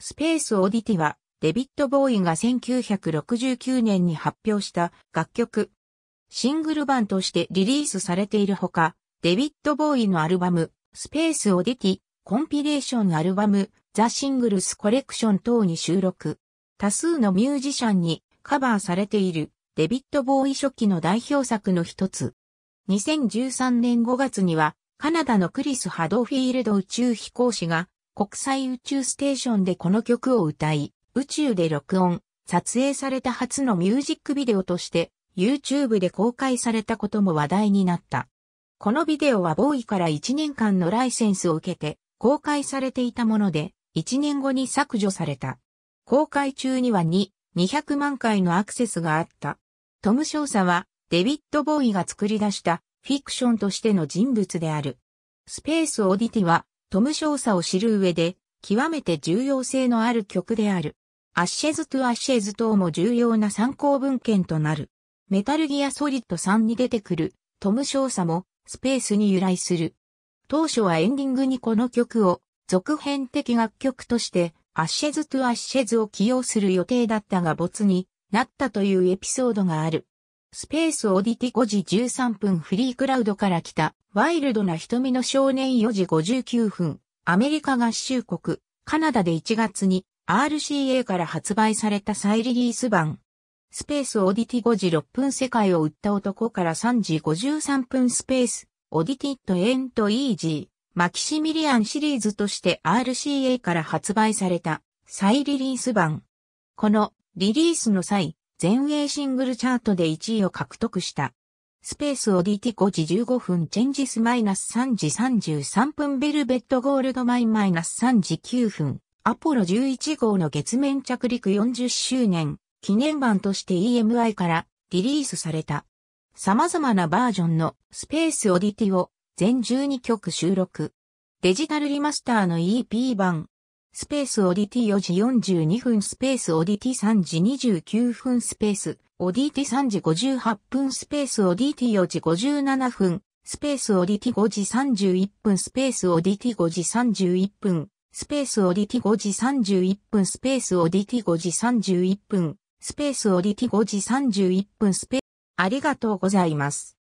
スペースオーディティは、デビット・ボーイが1969年に発表した楽曲。シングル版としてリリースされているほか、デビット・ボーイのアルバム、スペースオーディティ、コンピレーションアルバム、ザ・シングルス・コレクション等に収録。多数のミュージシャンにカバーされている、デビット・ボーイ初期の代表作の一つ。2013年5月には、カナダのクリス・ハドフィールド宇宙飛行士が国際宇宙ステーションでこの曲を歌い、宇宙で録音、撮影された初のミュージックビデオとして YouTube で公開されたことも話題になった。このビデオはボーイから1年間のライセンスを受けて公開されていたもので、1年後に削除された。公開中には2、200万回のアクセスがあった。トムショーサはデビッド・ボーイが作り出したフィクションとしての人物である。スペース・オディティはトム・ショーサを知る上で、極めて重要性のある曲である。アッシェズ・トゥ・アッシェズ等も重要な参考文献となる。メタルギア・ソリッド3に出てくる、トム・ショーサも、スペースに由来する。当初はエンディングにこの曲を、続編的楽曲として、アッシェズ・トゥ・アッシェズを起用する予定だったが没になったというエピソードがある。スペース・オーディティ5時13分フリークラウドから来たワイルドな瞳の少年4時59分、アメリカ合衆国、カナダで1月に RCA から発売された再リリース版。スペースオーディティ5時6分世界を売った男から3時53分スペース、オーディティットエントイージー、マキシミリアンシリーズとして RCA から発売された再リリース版。このリリースの際、全英シングルチャートで1位を獲得した。スペースオディティ5時15分チェンジスマイナス3時33分ベルベットゴールドマインマイナス3時9分アポロ11号の月面着陸40周年記念版として EMI からリリースされた様々なバージョンのスペースオディティを全12曲収録デジタルリマスターの EP 版スペースオディティ4時42分スペースオディティ3時29分スペースオディティ3時58分スペースオディティ4時57分、スペースオディティ5時31分スペースオディティ5時31分、スペースオディティ5時31分スペースオディティ5時31分、スペースオディティ5時31分スペースありがとうございます。